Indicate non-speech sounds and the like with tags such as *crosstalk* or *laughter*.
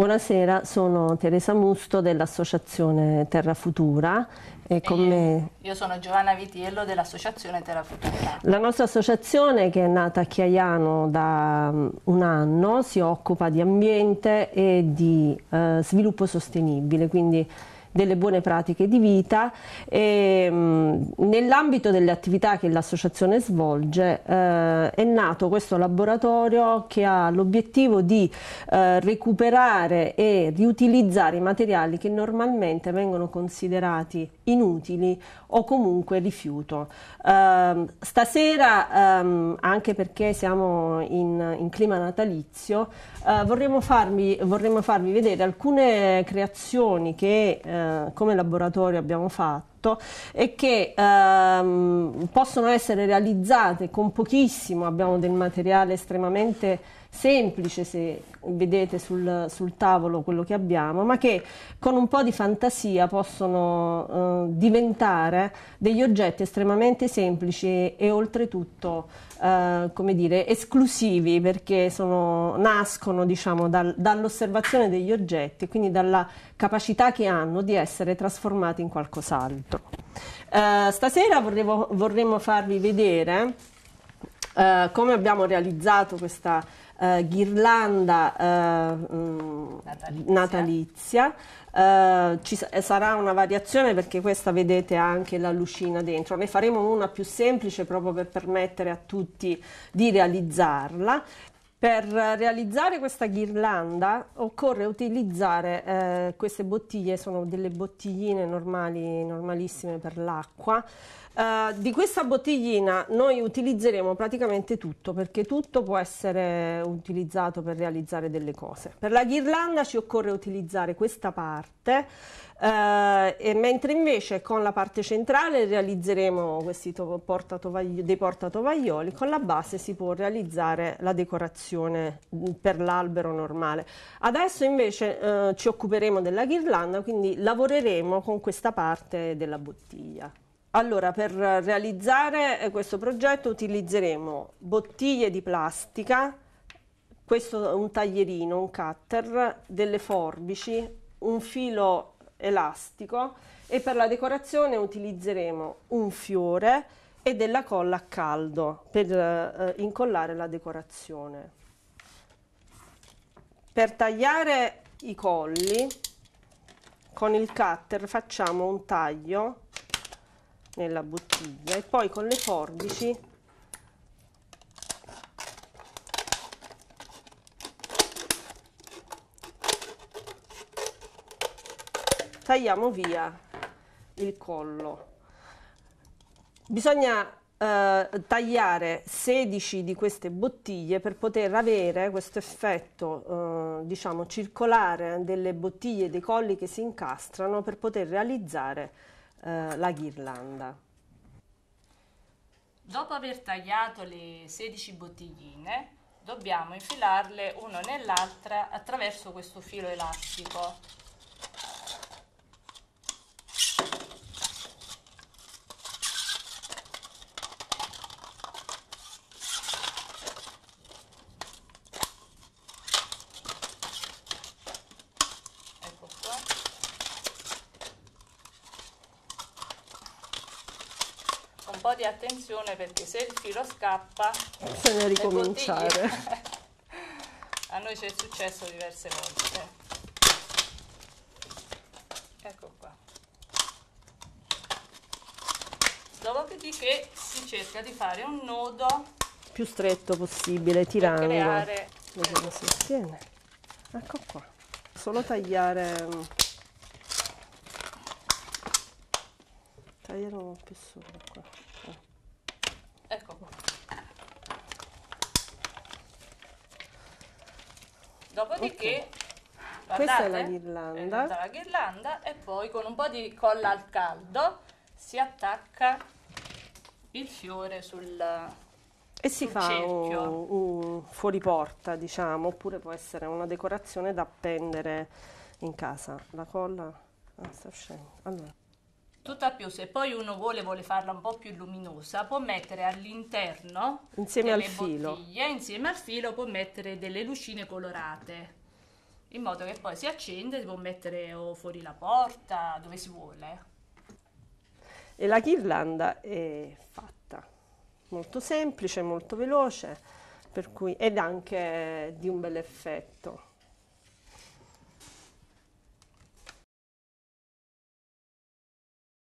Buonasera, sono Teresa Musto dell'Associazione Terra Futura e con me... Io sono Giovanna Vitiello dell'Associazione Terra Futura. La nostra associazione che è nata a Chiaiano da mm, un anno si occupa di ambiente e di eh, sviluppo sostenibile, quindi delle buone pratiche di vita e ehm, nell'ambito delle attività che l'associazione svolge eh, è nato questo laboratorio che ha l'obiettivo di eh, recuperare e riutilizzare i materiali che normalmente vengono considerati inutili o comunque rifiuto. Eh, stasera, ehm, anche perché siamo in, in clima natalizio, eh, vorremmo farvi, vorremmo, farvi vedere alcune creazioni che eh, come laboratorio abbiamo fatto tutto e che ehm, possono essere realizzate con pochissimo, abbiamo del materiale estremamente semplice se vedete sul, sul tavolo quello che abbiamo, ma che con un po' di fantasia possono eh, diventare degli oggetti estremamente semplici e, e oltretutto eh, come dire, esclusivi perché sono, nascono diciamo, dal, dall'osservazione degli oggetti, e quindi dalla capacità che hanno di essere trasformati in qualcos'altro altro. Uh, stasera vorrevo, vorremmo farvi vedere uh, come abbiamo realizzato questa uh, ghirlanda um, natalizia. natalizia. ci sarà una variazione perché questa vedete anche la lucina dentro. Ne faremo una più semplice proprio per permettere a tutti di realizzarla per realizzare questa ghirlanda occorre utilizzare eh, queste bottiglie, sono delle bottigline normali, normalissime per l'acqua. Eh, di questa bottiglina noi utilizzeremo praticamente tutto perché tutto può essere utilizzato per realizzare delle cose. Per la ghirlanda ci occorre utilizzare questa parte eh, mentre invece con la parte centrale realizzeremo questi to- portatovaglio- dei portatovaglioli, con la base si può realizzare la decorazione mm, per l'albero normale. Adesso invece eh, ci occuperemo della ghirlanda, quindi lavoreremo con questa parte della bottiglia. Allora, per realizzare questo progetto utilizzeremo bottiglie di plastica, questo è un taglierino, un cutter, delle forbici, un filo elastico e per la decorazione utilizzeremo un fiore e della colla a caldo per eh, incollare la decorazione. Per tagliare i colli con il cutter facciamo un taglio nella bottiglia e poi con le forbici tagliamo via il collo. Bisogna eh, tagliare 16 di queste bottiglie per poter avere questo effetto eh, diciamo circolare delle bottiglie dei colli che si incastrano per poter realizzare eh, la ghirlanda. Dopo aver tagliato le 16 bottigline dobbiamo infilarle una nell'altra attraverso questo filo elastico po' di attenzione perché se il filo scappa bisogna ricominciare. *laughs* A noi ci è successo diverse volte. Ecco qua. Dopodiché si cerca di fare un nodo più stretto possibile, tirando. Creare... Vediamo se si tiene. Ecco qua. Solo tagliare tagliano un pessone qua eh. ecco qua dopodiché okay. Guardate, questa è la ghirlanda. È la ghirlanda e poi con un po' di colla al caldo si attacca il fiore sul e si fa cerchio. un, un fuoriporta, diciamo, oppure può essere una decorazione da appendere in casa. La colla ah, sta uscendo. Allora tutta più se poi uno vuole, vuole farla un po' più luminosa può mettere all'interno insieme delle al filo bottiglie, insieme al filo può mettere delle lucine colorate in modo che poi si accende si può mettere o fuori la porta dove si vuole e la ghirlanda è fatta molto semplice molto veloce per cui, ed anche di un bel effetto